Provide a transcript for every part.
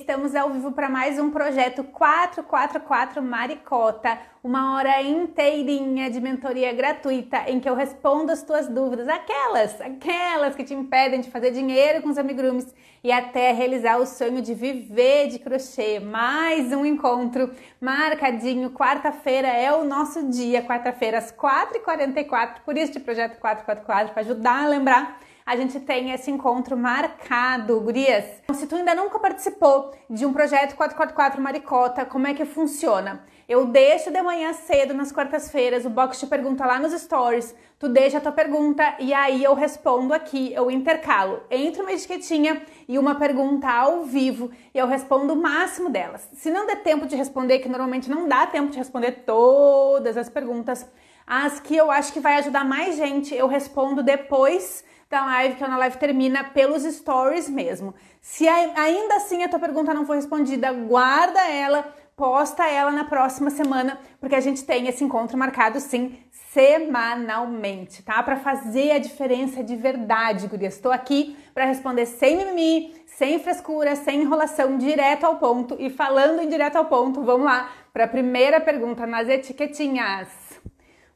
estamos ao vivo para mais um projeto 444 Maricota, uma hora inteirinha de mentoria gratuita em que eu respondo as tuas dúvidas, aquelas, aquelas que te impedem de fazer dinheiro com os amigurumis e até realizar o sonho de viver de crochê. Mais um encontro marcadinho, quarta-feira é o nosso dia, quarta-feira às 4h44, por isso de projeto 444 para ajudar a lembrar a gente tem esse encontro marcado, gurias. Então, se tu ainda nunca participou de um projeto 444 Maricota, como é que funciona? Eu deixo de manhã cedo, nas quartas-feiras, o box te pergunta lá nos stories, tu deixa a tua pergunta e aí eu respondo aqui, eu intercalo entre uma etiquetinha e uma pergunta ao vivo e eu respondo o máximo delas. Se não der tempo de responder, que normalmente não dá tempo de responder todas as perguntas, as que eu acho que vai ajudar mais gente, eu respondo depois da live, que é a na Live termina pelos stories mesmo. Se ainda assim a tua pergunta não foi respondida, guarda ela, posta ela na próxima semana, porque a gente tem esse encontro marcado sim semanalmente, tá? Para fazer a diferença de verdade, guria. Estou aqui para responder sem mimimi, sem frescura, sem enrolação, direto ao ponto e falando em direto ao ponto. Vamos lá para a primeira pergunta nas etiquetinhas.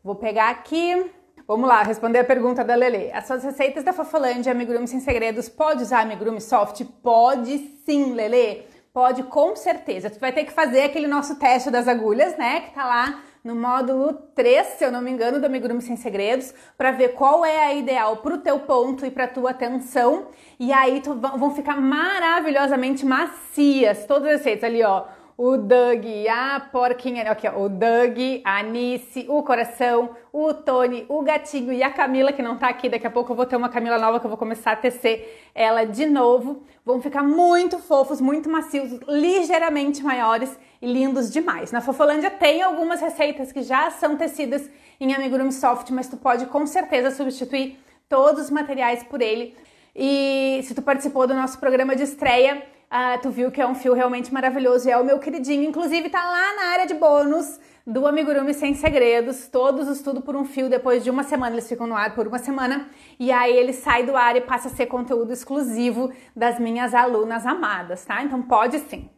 Vou pegar aqui. Vamos lá, responder a pergunta da Lele. As suas receitas da Fofolândia, amigurumi sem segredos, pode usar amigurumi soft? Pode sim, Lele. Pode com certeza. Tu vai ter que fazer aquele nosso teste das agulhas, né, que tá lá no módulo 3, se eu não me engano, do Amigurumi Sem Segredos, para ver qual é a ideal para o teu ponto e para tua atenção. E aí tu, vão ficar maravilhosamente macias todas as receitas ali, ó o Doug, a porquinha, aqui ó, o Doug, a Anice, o Coração, o Tony, o Gatinho e a Camila, que não tá aqui, daqui a pouco eu vou ter uma Camila nova que eu vou começar a tecer ela de novo. Vão ficar muito fofos, muito macios, ligeiramente maiores e lindos demais. Na Fofolândia tem algumas receitas que já são tecidas em amigurumi soft, mas tu pode com certeza substituir todos os materiais por ele. E se tu participou do nosso programa de estreia, ah, tu viu que é um fio realmente maravilhoso e é o meu queridinho. Inclusive, tá lá na área de bônus do Amigurumi Sem Segredos. Todos os Tudo por um Fio, depois de uma semana, eles ficam no ar por uma semana. E aí ele sai do ar e passa a ser conteúdo exclusivo das minhas alunas amadas, tá? Então pode sim.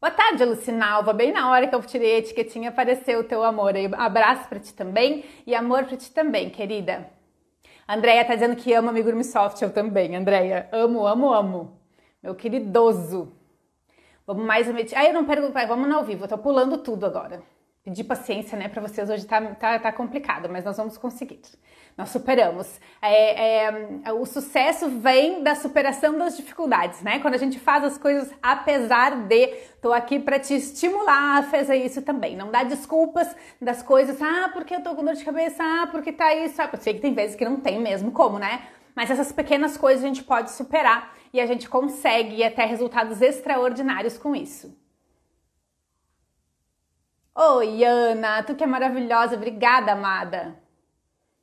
Boa tarde, Lucinalva. Bem na hora que eu tirei a etiquetinha, apareceu o teu amor. Aí, abraço para ti também e amor para ti também, querida. Andréia tá dizendo que ama Amigurumi Soft, eu também, Andréia. Amo, amo, amo meu queridoso. Vamos mais meditar. Ah, eu não pergunto, vamos ao vivo, eu tô pulando tudo agora. Pedir paciência, né, para vocês hoje tá, tá, tá, complicado, mas nós vamos conseguir. Nós superamos. É, é, o sucesso vem da superação das dificuldades, né? Quando a gente faz as coisas apesar de. Tô aqui para te estimular a fazer isso também. Não dá desculpas das coisas. Ah, porque eu tô com dor de cabeça. Ah, porque tá isso. Ah, eu sei que tem vezes que não tem mesmo como, né? Mas essas pequenas coisas a gente pode superar e a gente consegue até resultados extraordinários com isso. Oi, Ana, tu que é maravilhosa, obrigada, amada.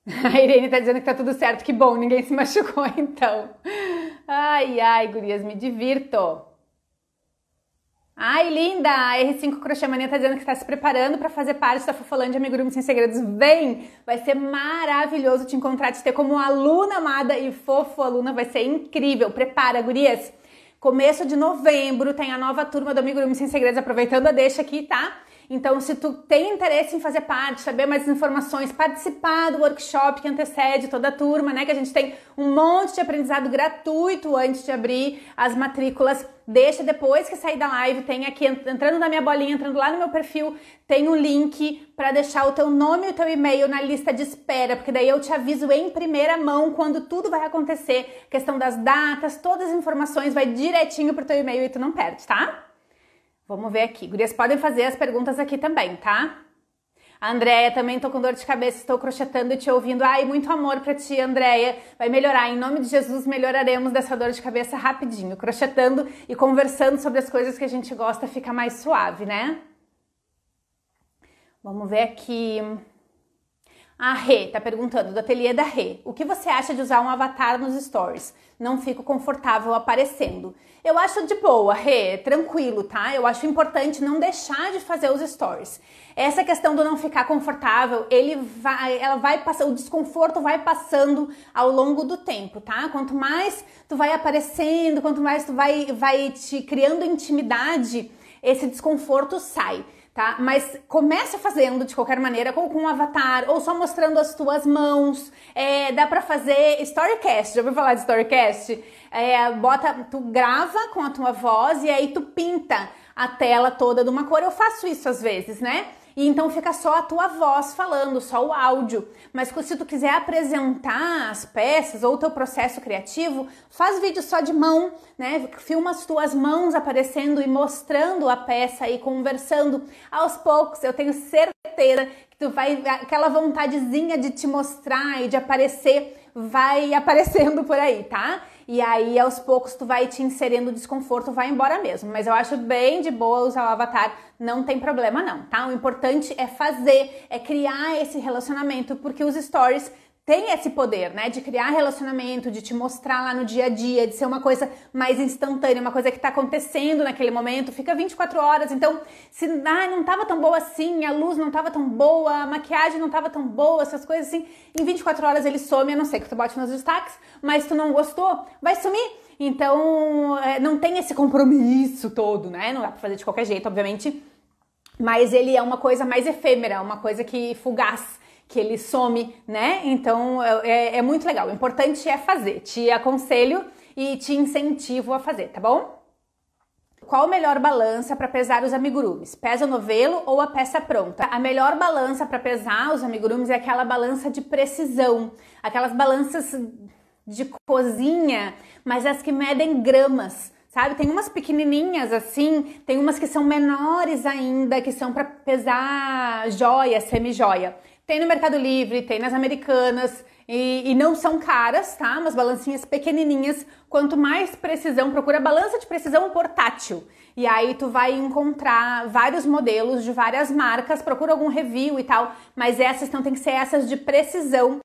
A Irene tá dizendo que tá tudo certo, que bom, ninguém se machucou então. Ai, ai, gurias, me divirto. Ai, linda! A R5 Crochê Mania tá dizendo que está se preparando para fazer parte da Fofolândia Amigurumi Sem Segredos. Vem! Vai ser maravilhoso te encontrar, te ter como aluna amada e fofo aluna. Vai ser incrível. Prepara, gurias! Começo de novembro tem a nova turma do Amigurumi Sem Segredos. Aproveitando a deixa aqui, tá? Então, se tu tem interesse em fazer parte, saber mais informações, participar do workshop que antecede toda a turma, né? Que a gente tem um monte de aprendizado gratuito antes de abrir as matrículas. Deixa depois que sair da live, tem aqui entrando na minha bolinha, entrando lá no meu perfil, tem um link para deixar o teu nome e o teu e-mail na lista de espera, porque daí eu te aviso em primeira mão quando tudo vai acontecer, questão das datas, todas as informações vai direitinho pro teu e-mail e tu não perde, tá? Vamos ver aqui. Gurias, podem fazer as perguntas aqui também, tá? Andréia, também tô com dor de cabeça, estou crochetando e te ouvindo. Ai, muito amor para ti, Andréia. Vai melhorar. Em nome de Jesus, melhoraremos dessa dor de cabeça rapidinho. Crochetando e conversando sobre as coisas que a gente gosta fica mais suave, né? Vamos ver aqui. A Rê tá perguntando do ateliê da Rê. O que você acha de usar um avatar nos stories? Não fico confortável aparecendo. Eu acho de boa, Rê, tranquilo, tá? Eu acho importante não deixar de fazer os stories. Essa questão do não ficar confortável, ele vai, ela vai passar, o desconforto vai passando ao longo do tempo, tá? Quanto mais tu vai aparecendo, quanto mais tu vai, vai te criando intimidade, esse desconforto sai tá? Mas começa fazendo de qualquer maneira, com um avatar, ou só mostrando as tuas mãos. É, dá pra fazer storycast, já ouviu falar de storycast? É, bota, tu grava com a tua voz e aí tu pinta a tela toda de uma cor. Eu faço isso às vezes, né? e então fica só a tua voz falando, só o áudio. Mas se tu quiser apresentar as peças ou o teu processo criativo, faz vídeo só de mão, né? Filma as tuas mãos aparecendo e mostrando a peça e conversando aos poucos. Eu tenho certeza que tu vai aquela vontadezinha de te mostrar e de aparecer vai aparecendo por aí, tá? E aí aos poucos tu vai te inserindo o desconforto, vai embora mesmo. Mas eu acho bem de boa usar o avatar, não tem problema não, tá? O importante é fazer, é criar esse relacionamento, porque os stories tem esse poder, né, de criar relacionamento, de te mostrar lá no dia a dia, de ser uma coisa mais instantânea, uma coisa que tá acontecendo naquele momento, fica 24 horas. Então, se ah, não tava tão boa assim, a luz não tava tão boa, a maquiagem não tava tão boa, essas coisas assim, em 24 horas ele some, a não ser que tu bote nos destaques, mas tu não gostou, vai sumir. Então, é, não tem esse compromisso todo, né? Não dá pra fazer de qualquer jeito, obviamente. Mas ele é uma coisa mais efêmera, uma coisa que fugaz que ele some, né? Então é, é, é muito legal. O importante é fazer. Te aconselho e te incentivo a fazer, tá bom? Qual a melhor balança para pesar os amigurumis? Pesa o novelo ou a peça pronta? A melhor balança para pesar os amigurumis é aquela balança de precisão, aquelas balanças de cozinha, mas as que medem gramas, sabe? Tem umas pequenininhas assim, tem umas que são menores ainda, que são para pesar joia, semi-joia. Tem no Mercado Livre, tem nas Americanas e, e, não são caras, tá? Umas balancinhas pequenininhas. Quanto mais precisão, procura balança de precisão portátil. E aí tu vai encontrar vários modelos de várias marcas, procura algum review e tal, mas essas então tem que ser essas de precisão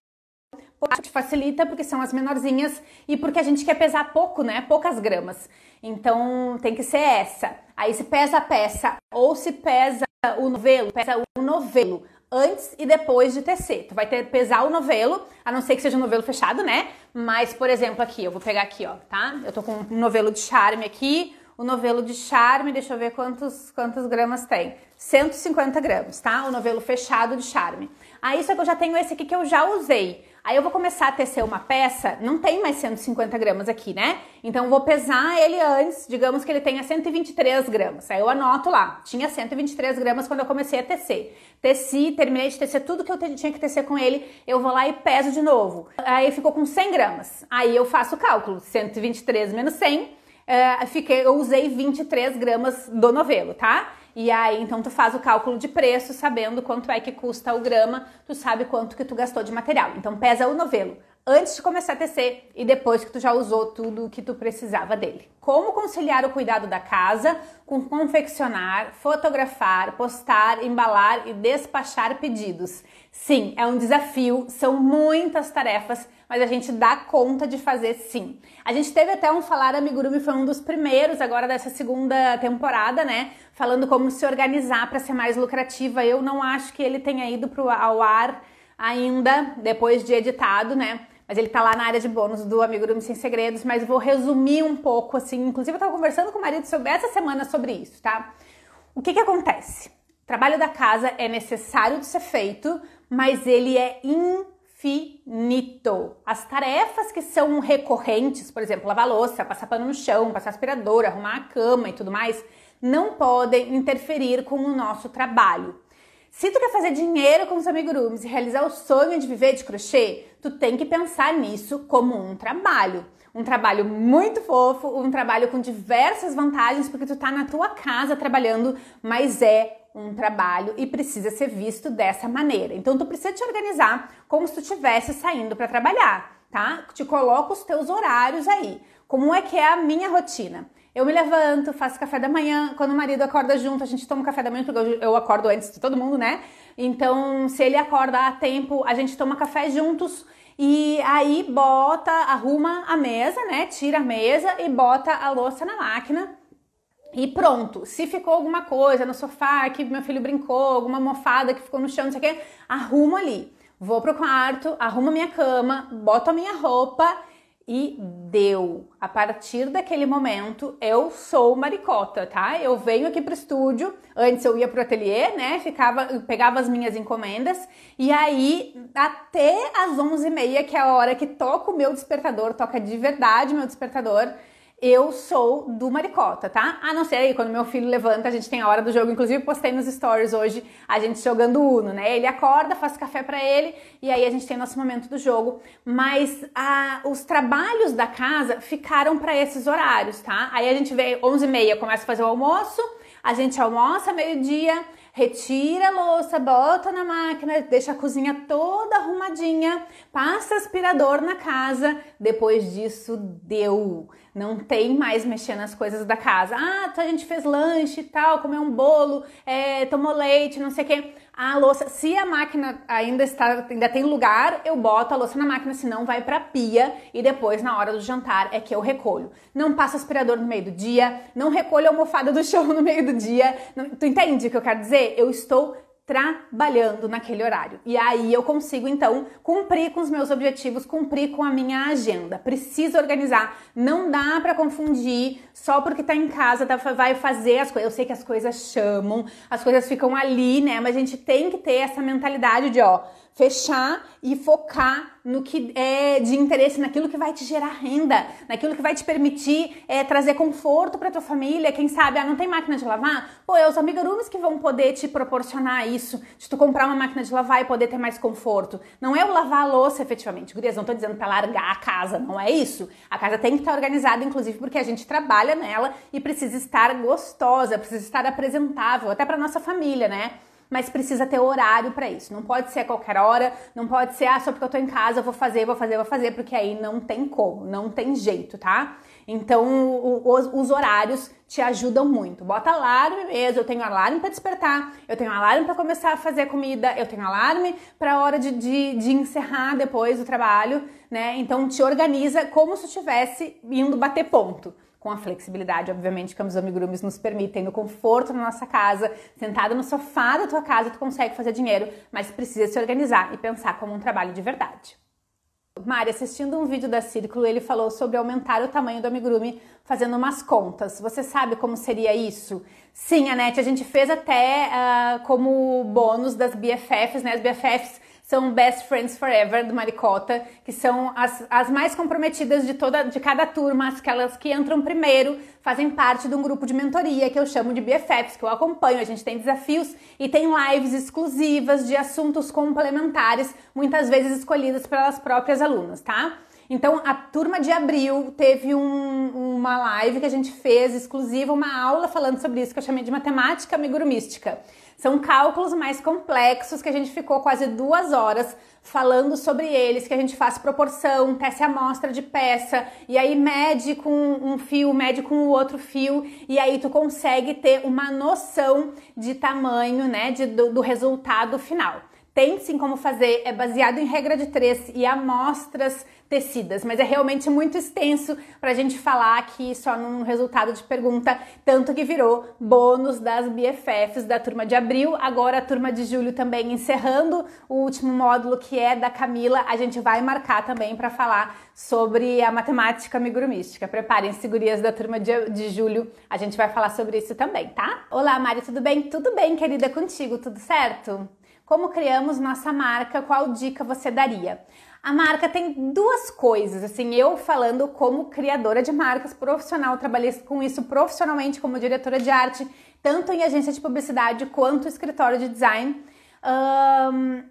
Te facilita porque são as menorzinhas e porque a gente quer pesar pouco, né? Poucas gramas. Então tem que ser essa. Aí se pesa a peça ou se pesa o novelo, pesa o novelo antes e depois de tecer. Tu vai ter pesar o novelo, a não ser que seja um novelo fechado, né? Mas, por exemplo, aqui, eu vou pegar aqui, ó, tá? Eu tô com um novelo de charme aqui, o novelo de charme, deixa eu ver quantos, quantos gramas tem. 150 gramas, tá? O novelo fechado de charme. Aí, só que eu já tenho esse aqui que eu já usei. Aí eu vou começar a tecer uma peça, não tem mais 150 gramas aqui, né? Então eu vou pesar ele antes, digamos que ele tenha 123 gramas. Aí eu anoto lá, tinha 123 gramas quando eu comecei a tecer. Teci, terminei de tecer tudo que eu tinha que tecer com ele, eu vou lá e peso de novo. Aí ficou com 100 gramas. Aí eu faço o cálculo, 123 menos 100, eh, fiquei, eu usei 23 gramas do novelo, tá? E aí, então tu faz o cálculo de preço, sabendo quanto é que custa o grama, tu sabe quanto que tu gastou de material. Então pesa o novelo antes de começar a tecer e depois que tu já usou tudo o que tu precisava dele. Como conciliar o cuidado da casa com confeccionar, fotografar, postar, embalar e despachar pedidos? Sim, é um desafio, são muitas tarefas, mas a gente dá conta de fazer sim. A gente teve até um falar amigurumi, foi um dos primeiros agora dessa segunda temporada, né? Falando como se organizar para ser mais lucrativa. Eu não acho que ele tenha ido pro, ao ar ainda depois de editado, né? mas ele tá lá na área de bônus do Amigo do Sem Segredos, mas vou resumir um pouco, assim. Inclusive, eu tava conversando com o marido sobre essa semana sobre isso, tá? O que que acontece? O trabalho da casa é necessário de ser feito, mas ele é infinito. As tarefas que são recorrentes, por exemplo, lavar louça, passar pano no chão, passar aspirador, arrumar a cama e tudo mais, não podem interferir com o nosso trabalho. Se tu quer fazer dinheiro com os amigurumis e realizar o sonho de viver de crochê, tu tem que pensar nisso como um trabalho. Um trabalho muito fofo, um trabalho com diversas vantagens, porque tu tá na tua casa trabalhando, mas é um trabalho e precisa ser visto dessa maneira. Então tu precisa te organizar como se tu estivesse saindo para trabalhar, tá? Te coloca os teus horários aí. Como é que é a minha rotina? Eu me levanto, faço café da manhã. Quando o marido acorda junto, a gente toma café da manhã, porque eu, eu acordo antes de todo mundo, né? Então, se ele acorda a tempo, a gente toma café juntos. E aí bota, arruma a mesa, né? Tira a mesa e bota a louça na máquina. E pronto. Se ficou alguma coisa no sofá que meu filho brincou, alguma mofada que ficou no chão, não sei o quê, arrumo ali. Vou pro quarto, arrumo minha cama, boto a minha roupa e deu. A partir daquele momento, eu sou maricota, tá? Eu venho aqui pro estúdio, antes eu ia pro ateliê, né? Ficava, pegava as minhas encomendas e aí até as 11h30, que é a hora que toca o meu despertador, toca de verdade meu despertador, eu sou do Maricota, tá? A ah, não ser aí, quando meu filho levanta, a gente tem a hora do jogo. Inclusive, postei nos stories hoje a gente jogando Uno, né? Ele acorda, faz café para ele e aí a gente tem o nosso momento do jogo. Mas a, os trabalhos da casa ficaram para esses horários, tá? Aí a gente vem 11h30, começa a fazer o almoço, a gente almoça meio-dia, retira a louça, bota na máquina, deixa a cozinha toda arrumadinha, passa aspirador na casa, depois disso deu. Não tem mais mexer nas coisas da casa. Ah, tá, a gente fez lanche e tal, comeu um bolo, é, tomou leite, não sei o quê a louça, se a máquina ainda está, ainda tem lugar, eu boto a louça na máquina, senão vai para pia e depois na hora do jantar é que eu recolho. Não passo aspirador no meio do dia, não recolho a almofada do chão no meio do dia. Não, tu entende o que eu quero dizer? Eu estou trabalhando naquele horário. E aí eu consigo então cumprir com os meus objetivos, cumprir com a minha agenda. Preciso organizar. Não dá para confundir só porque tá em casa, tá, vai fazer as coisas. Eu sei que as coisas chamam, as coisas ficam ali, né? Mas a gente tem que ter essa mentalidade de, ó, fechar e focar no que é de interesse, naquilo que vai te gerar renda, naquilo que vai te permitir é, trazer conforto para tua família. Quem sabe, ah, não tem máquina de lavar? Pô, é os amigurumis que vão poder te proporcionar isso, de tu comprar uma máquina de lavar e poder ter mais conforto. Não é o lavar a louça efetivamente. Gurias, não tô dizendo para largar a casa, não é isso. A casa tem que estar tá organizada, inclusive porque a gente trabalha nela e precisa estar gostosa, precisa estar apresentável, até para nossa família, né? mas precisa ter horário para isso. Não pode ser a qualquer hora, não pode ser, ah, só porque eu tô em casa, eu vou fazer, vou fazer, vou fazer, porque aí não tem como, não tem jeito, tá? Então, o, o, os horários te ajudam muito. Bota alarme mesmo. Eu tenho alarme para despertar, eu tenho alarme para começar a fazer a comida, eu tenho alarme para a hora de, de, de, encerrar depois o trabalho, né? Então, te organiza como se estivesse indo bater ponto com a flexibilidade, obviamente, que os amigurumes nos permitem, no conforto na nossa casa, sentada no sofá da tua casa, tu consegue fazer dinheiro, mas precisa se organizar e pensar como um trabalho de verdade. Mari, assistindo um vídeo da Círculo, ele falou sobre aumentar o tamanho do amigurumi fazendo umas contas. Você sabe como seria isso? Sim, Anete, a gente fez até uh, como bônus das BFFs, né? As BFFs são Best Friends Forever do Maricota, que são as, as mais comprometidas de toda de cada turma, aquelas que entram primeiro, fazem parte de um grupo de mentoria que eu chamo de BFFs, que eu acompanho. A gente tem desafios e tem lives exclusivas de assuntos complementares, muitas vezes escolhidas pelas próprias alunas, tá? Então, a turma de abril teve um, uma live que a gente fez exclusiva, uma aula falando sobre isso que eu chamei de matemática amigurumística. São cálculos mais complexos que a gente ficou quase duas horas falando sobre eles, que a gente faz proporção, tece amostra de peça, e aí mede com um fio, mede com o outro fio, e aí tu consegue ter uma noção de tamanho, né, de, do, do resultado final tem como fazer, é baseado em regra de três e amostras tecidas, mas é realmente muito extenso para a gente falar aqui só num resultado de pergunta, tanto que virou bônus das BFFs da turma de abril, agora a turma de julho também encerrando o último módulo que é da Camila, a gente vai marcar também para falar sobre a matemática migromística. Preparem-se, gurias da turma de, de julho, a gente vai falar sobre isso também, tá? Olá, Mari, tudo bem? Tudo bem, querida, contigo, tudo certo? Como criamos nossa marca? Qual dica você daria? A marca tem duas coisas, assim, eu falando como criadora de marcas profissional, trabalhei com isso profissionalmente como diretora de arte, tanto em agência de publicidade quanto escritório de design. O um,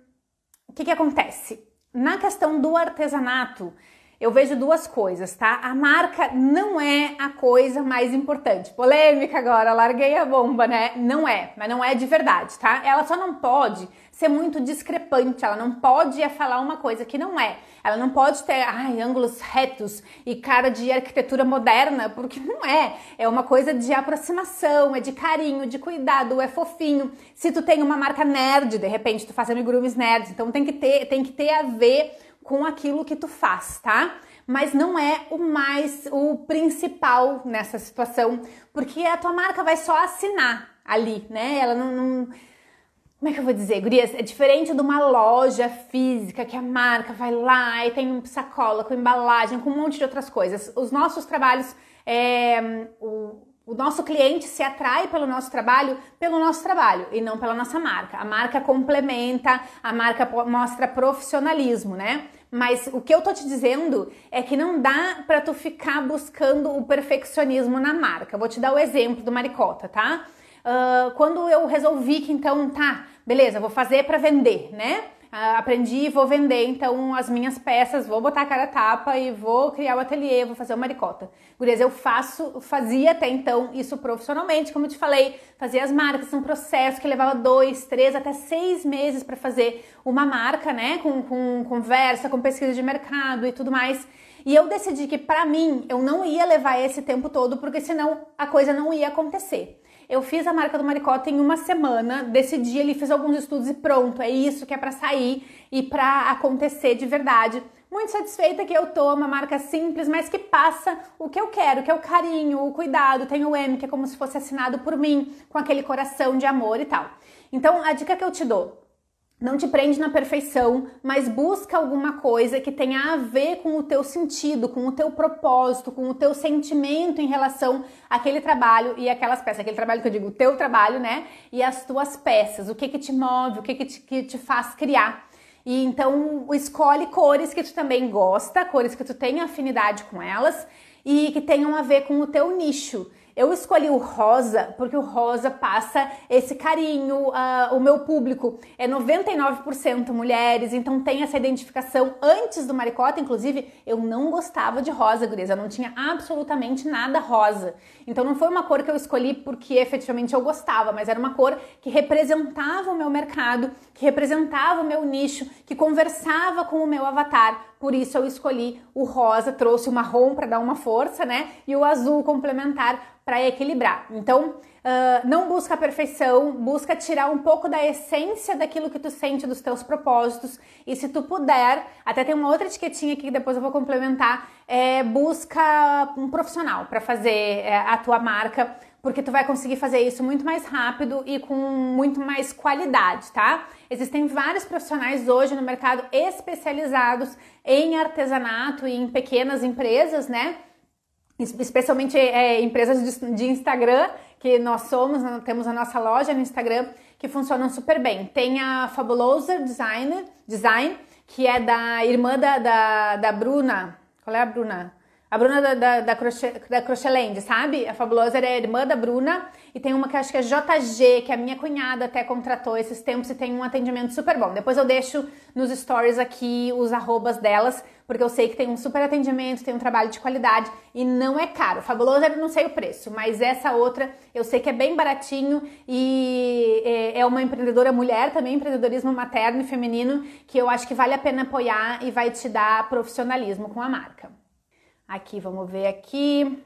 que, que acontece? Na questão do artesanato, eu vejo duas coisas, tá? A marca não é a coisa mais importante. Polêmica agora, larguei a bomba, né? Não é, mas não é de verdade, tá? Ela só não pode ser muito discrepante, ela não pode é falar uma coisa que não é. Ela não pode ter ai, ângulos retos e cara de arquitetura moderna, porque não é. É uma coisa de aproximação, é de carinho, de cuidado, é fofinho. Se tu tem uma marca nerd, de repente tu faz amigurumis nerds, então tem que ter, tem que ter a ver com aquilo que tu faz, tá? Mas não é o mais o principal nessa situação, porque a tua marca vai só assinar ali, né? Ela não, não como é que eu vou dizer, gurias? É diferente de uma loja física que a marca vai lá e tem sacola com embalagem, com um monte de outras coisas. Os nossos trabalhos, é, o, o nosso cliente se atrai pelo nosso trabalho, pelo nosso trabalho e não pela nossa marca. A marca complementa, a marca mostra profissionalismo, né? Mas o que eu tô te dizendo é que não dá para tu ficar buscando o perfeccionismo na marca. vou te dar o exemplo do Maricota, tá? Uh, quando eu resolvi que então, tá, beleza, vou fazer para vender, né? Ah, aprendi e vou vender então as minhas peças, vou botar a cara tapa e vou criar o um ateliê, vou fazer uma maricota. Gurias, eu faço, fazia até então isso profissionalmente, como eu te falei, fazia as marcas, um processo que levava dois, três, até seis meses para fazer uma marca, né? Com, com conversa, com pesquisa de mercado e tudo mais. E eu decidi que para mim eu não ia levar esse tempo todo, porque senão a coisa não ia acontecer eu fiz a marca do maricota em uma semana, decidi ali, fiz alguns estudos e pronto, é isso que é para sair e para acontecer de verdade. Muito satisfeita que eu tô, uma marca simples, mas que passa o que eu quero, que é o carinho, o cuidado, tem o M, que é como se fosse assinado por mim, com aquele coração de amor e tal. Então, a dica que eu te dou, não te prende na perfeição, mas busca alguma coisa que tenha a ver com o teu sentido, com o teu propósito, com o teu sentimento em relação àquele trabalho e aquelas peças. Aquele trabalho que eu digo, o teu trabalho, né? E as tuas peças. O que que te move, o que que te, que te faz criar. E então escolhe cores que tu também gosta, cores que tu tenha afinidade com elas e que tenham a ver com o teu nicho. Eu escolhi o rosa porque o rosa passa esse carinho, uh, o meu público é 99% mulheres, então tem essa identificação. Antes do maricota, inclusive, eu não gostava de rosa, gurias, eu não tinha absolutamente nada rosa. Então não foi uma cor que eu escolhi porque efetivamente eu gostava, mas era uma cor que representava o meu mercado, que representava o meu nicho, que conversava com o meu avatar por isso eu escolhi o rosa, trouxe o marrom para dar uma força, né? E o azul complementar para equilibrar. Então, uh, não busca a perfeição, busca tirar um pouco da essência daquilo que tu sente dos teus propósitos. E se tu puder, até tem uma outra etiquetinha aqui que depois eu vou complementar, é, busca um profissional para fazer é, a tua marca porque tu vai conseguir fazer isso muito mais rápido e com muito mais qualidade, tá? Existem vários profissionais hoje no mercado especializados em artesanato e em pequenas empresas, né? Especialmente é, empresas de, de Instagram, que nós somos, né, temos a nossa loja no Instagram, que funcionam super bem. Tem a Fabulosa Design, Design, que é da irmã da, da, da Bruna. Qual é a Bruna? A Bruna da, da, da, Croche, da Crocheland, sabe? A Fabulosa era a irmã da Bruna. E tem uma que acho que é JG, que é a minha cunhada até contratou esses tempos e tem um atendimento super bom. Depois eu deixo nos stories aqui os arrobas delas, porque eu sei que tem um super atendimento, tem um trabalho de qualidade e não é caro. Fabulosa eu não sei o preço, mas essa outra eu sei que é bem baratinho e é, é uma empreendedora mulher também, empreendedorismo materno e feminino, que eu acho que vale a pena apoiar e vai te dar profissionalismo com a marca. Aqui, vamos ver aqui.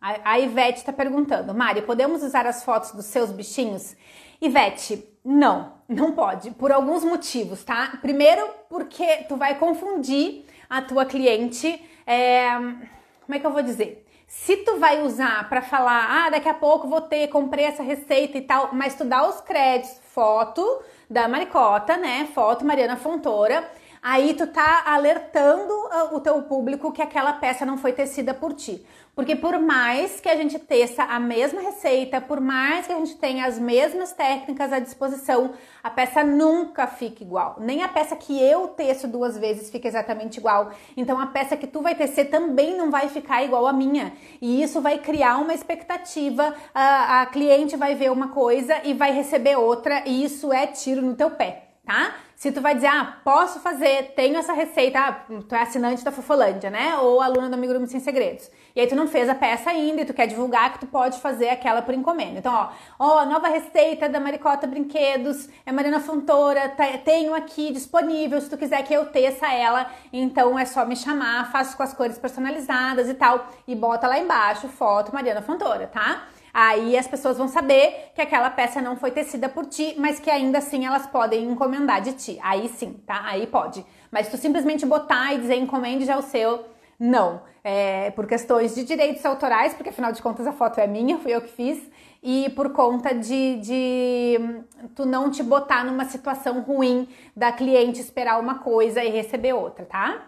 A, a Ivete está perguntando, Mari, podemos usar as fotos dos seus bichinhos? Ivete, não, não pode, por alguns motivos, tá? Primeiro, porque tu vai confundir a tua cliente. É, como é que eu vou dizer? Se tu vai usar para falar, ah, daqui a pouco vou ter, comprei essa receita e tal, mas tu dá os créditos, foto da Maricota, né? Foto Mariana Fontoura aí tu tá alertando ah, o teu público que aquela peça não foi tecida por ti. Porque por mais que a gente teça a mesma receita, por mais que a gente tenha as mesmas técnicas à disposição, a peça nunca fica igual. Nem a peça que eu teço duas vezes fica exatamente igual. Então a peça que tu vai tecer também não vai ficar igual à minha. E isso vai criar uma expectativa, a, ah, a cliente vai ver uma coisa e vai receber outra, e isso é tiro no teu pé, tá? se tu vai dizer, ah, posso fazer, tenho essa receita, ah, tu é assinante da Fofolândia, né? Ou aluna do Amigurumi Sem Segredos. E aí tu não fez a peça ainda e tu quer divulgar que tu pode fazer aquela por encomenda. Então, ó, ó, nova receita da Maricota Brinquedos, é Marina Fontoura, tá, tenho aqui disponível, se tu quiser que eu teça ela, então é só me chamar, faço com as cores personalizadas e tal, e bota lá embaixo foto Mariana Fontoura, tá? Aí as pessoas vão saber que aquela peça não foi tecida por ti, mas que ainda assim elas podem encomendar de ti. Aí sim, tá? Aí pode. Mas tu simplesmente botar e dizer encomende já o seu, não. É, por questões de direitos autorais, porque afinal de contas a foto é minha, fui eu que fiz, e por conta de, de hum, tu não te botar numa situação ruim da cliente esperar uma coisa e receber outra, tá?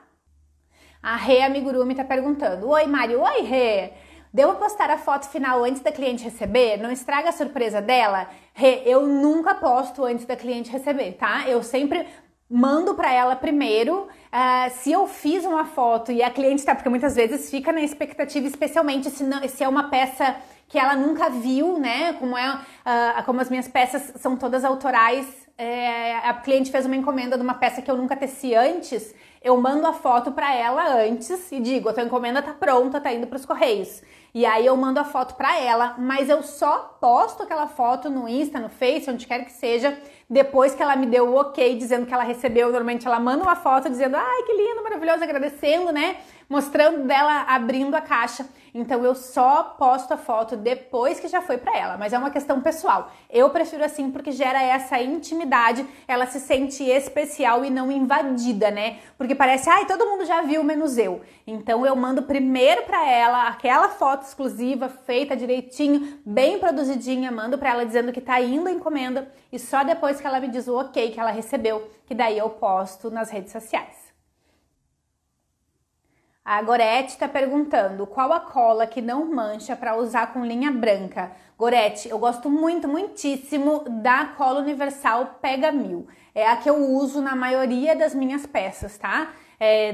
A Rê Amigurumi tá perguntando: Oi, Mari, oi, Rê. Deu a postar a foto final antes da cliente receber? Não estraga a surpresa dela? Rê, eu nunca posto antes da cliente receber, tá? Eu sempre mando para ela primeiro. Uh, se eu fiz uma foto e a cliente tá, porque muitas vezes fica na expectativa, especialmente se, não, se é uma peça que ela nunca viu, né? Como é, uh, como as minhas peças são todas autorais é, a cliente fez uma encomenda de uma peça que eu nunca teci antes, eu mando a foto para ela antes e digo, a tua encomenda tá pronta, tá indo para os correios. E aí eu mando a foto para ela, mas eu só posto aquela foto no Insta, no Face, onde quer que seja, depois que ela me deu o ok, dizendo que ela recebeu, normalmente ela manda uma foto dizendo, ai, que lindo, maravilhoso, agradecendo, né? Mostrando dela abrindo a caixa. Então eu só posto a foto depois que já foi para ela, mas é uma questão pessoal. Eu prefiro assim porque gera essa intimidade, ela se sente especial e não invadida, né? Porque parece, ai, todo mundo já viu menos eu. Então eu mando primeiro para ela aquela foto exclusiva feita direitinho, bem produzidinha, mando para ela dizendo que tá indo a encomenda e só depois que ela me diz o ok que ela recebeu, que daí eu posto nas redes sociais. A Gorete está perguntando qual a cola que não mancha para usar com linha branca. Gorete, eu gosto muito, muitíssimo da cola universal Pega Mil. É a que eu uso na maioria das minhas peças, tá?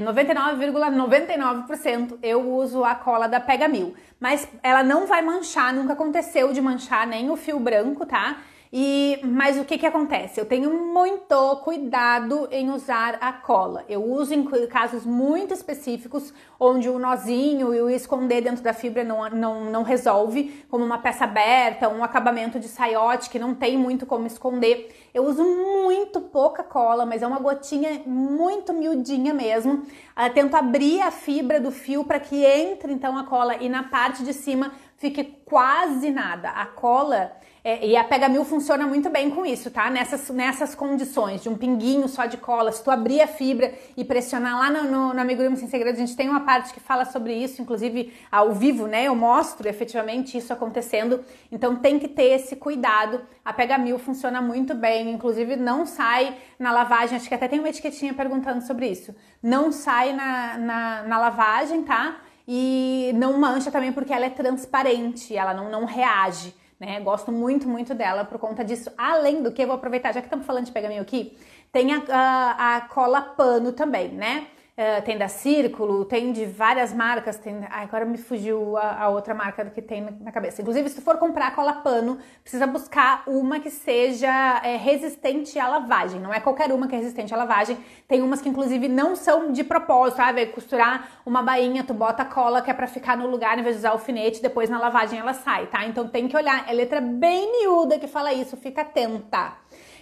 99,99% é, 99 eu uso a cola da Pega Mil. Mas ela não vai manchar, nunca aconteceu de manchar nem o fio branco, tá? E, mas o que, que acontece? Eu tenho muito cuidado em usar a cola. Eu uso em casos muito específicos, onde o nozinho e o esconder dentro da fibra não, não, não resolve, como uma peça aberta, um acabamento de saiote que não tem muito como esconder. Eu uso muito pouca cola, mas é uma gotinha muito miudinha mesmo. Eu ah, tento abrir a fibra do fio para que entre então a cola e na parte de cima fique quase nada. A cola é, e a Pegamil funciona muito bem com isso, tá? Nessas, nessas condições, de um pinguinho só de cola, se tu abrir a fibra e pressionar lá no, no, no Amigurumi Sem Segredo, a gente tem uma parte que fala sobre isso, inclusive ao vivo, né? Eu mostro efetivamente isso acontecendo, então tem que ter esse cuidado. A Pegamil funciona muito bem, inclusive não sai na lavagem, acho que até tem uma etiquetinha perguntando sobre isso. Não sai na, na, na lavagem, tá? e não mancha também porque ela é transparente, ela não, não reage. Né? Gosto muito, muito dela por conta disso. Além do que, vou aproveitar, já que estamos falando de pegamento aqui, tem a, a, a cola pano também, né? Ah, tem da Círculo, tem de várias marcas, tem. Ai, agora me fugiu a, a, outra marca que tem na cabeça. Inclusive, se tu for comprar cola pano, precisa buscar uma que seja é, resistente à lavagem. Não é qualquer uma que é resistente à lavagem. Tem umas que, inclusive, não são de propósito, ver Costurar uma bainha, tu bota cola que é pra ficar no lugar em vez de usar alfinete, depois na lavagem ela sai, tá? Então tem que olhar. É letra bem miúda que fala isso, fica atenta.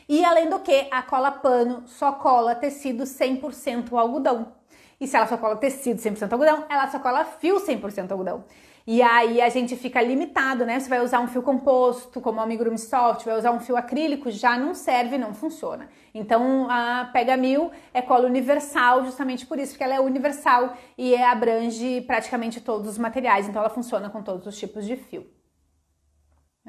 E além do que, a cola pano só cola tecido 100% algodão. E se ela só cola tecido 100% algodão, ela só cola fio 100% algodão. E aí a gente fica limitado, né? Você vai usar um fio composto, como o Amigurumi Soft, vai usar um fio acrílico, já não serve, não funciona. Então a Pega Mil é cola universal justamente por isso, porque ela é universal e é, abrange praticamente todos os materiais. Então ela funciona com todos os tipos de fio.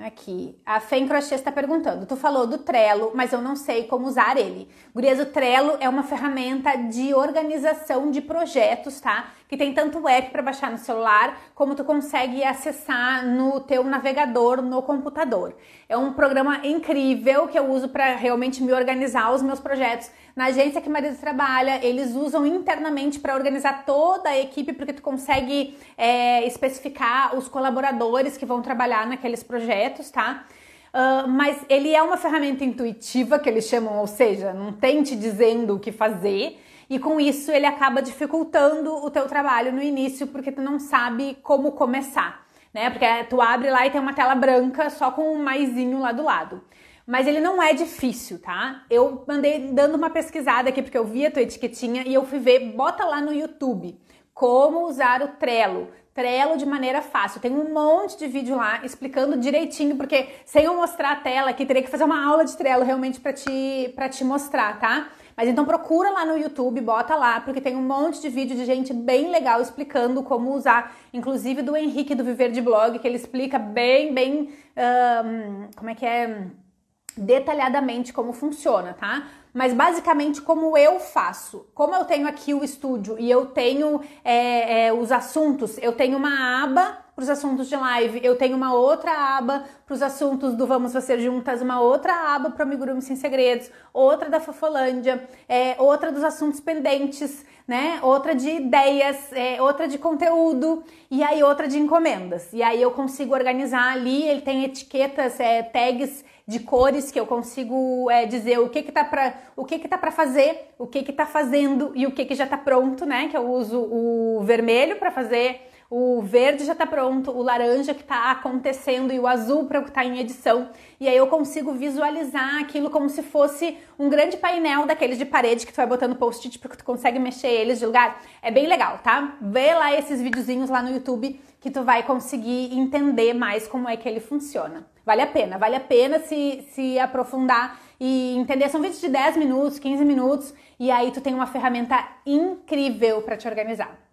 Aqui, a Fem Crochê está perguntando, tu falou do Trello, mas eu não sei como usar ele. Gurias, o Trello é uma ferramenta de organização de projetos, tá? Que tem tanto app para baixar no celular, como tu consegue acessar no teu navegador, no computador. É um programa incrível que eu uso para realmente me organizar os meus projetos, na agência que o marido trabalha, eles usam internamente para organizar toda a equipe, porque tu consegue é, especificar os colaboradores que vão trabalhar naqueles projetos, tá? Uh, mas ele é uma ferramenta intuitiva que eles chamam, ou seja, não tem te dizendo o que fazer, e com isso ele acaba dificultando o teu trabalho no início, porque tu não sabe como começar, né? Porque tu abre lá e tem uma tela branca só com um maisinho lá do lado mas ele não é difícil, tá? Eu mandei dando uma pesquisada aqui porque eu vi a tua etiquetinha e eu fui ver, bota lá no YouTube como usar o Trello. Trello de maneira fácil. Tem um monte de vídeo lá explicando direitinho, porque sem eu mostrar a tela aqui, teria que fazer uma aula de Trello realmente para te para te mostrar, tá? Mas então procura lá no YouTube, bota lá, porque tem um monte de vídeo de gente bem legal explicando como usar, inclusive do Henrique do Viver de Blog, que ele explica bem, bem, um, como é que é detalhadamente como funciona, tá? Mas basicamente como eu faço. Como eu tenho aqui o estúdio e eu tenho é, é, os assuntos, eu tenho uma aba para os assuntos de live, eu tenho uma outra aba para os assuntos do Vamos Você Juntas, uma outra aba para o Amigurume Sem Segredos, outra da Fofolândia, é, outra dos assuntos pendentes né? Outra de ideias, é, outra de conteúdo e aí outra de encomendas. E aí eu consigo organizar ali, ele tem etiquetas, é, tags de cores que eu consigo é, dizer o que que tá para o que que tá para fazer, o que que tá fazendo e o que que já tá pronto, né? Que eu uso o vermelho para fazer o verde já está pronto, o laranja que está acontecendo e o azul para o que está em edição. E aí eu consigo visualizar aquilo como se fosse um grande painel daqueles de parede que tu vai botando post-it porque tu consegue mexer eles de lugar. É bem legal, tá? Vê lá esses videozinhos lá no YouTube que tu vai conseguir entender mais como é que ele funciona. Vale a pena, vale a pena se, se aprofundar e entender. São vídeos de 10 minutos, 15 minutos, e aí tu tem uma ferramenta incrível para te organizar.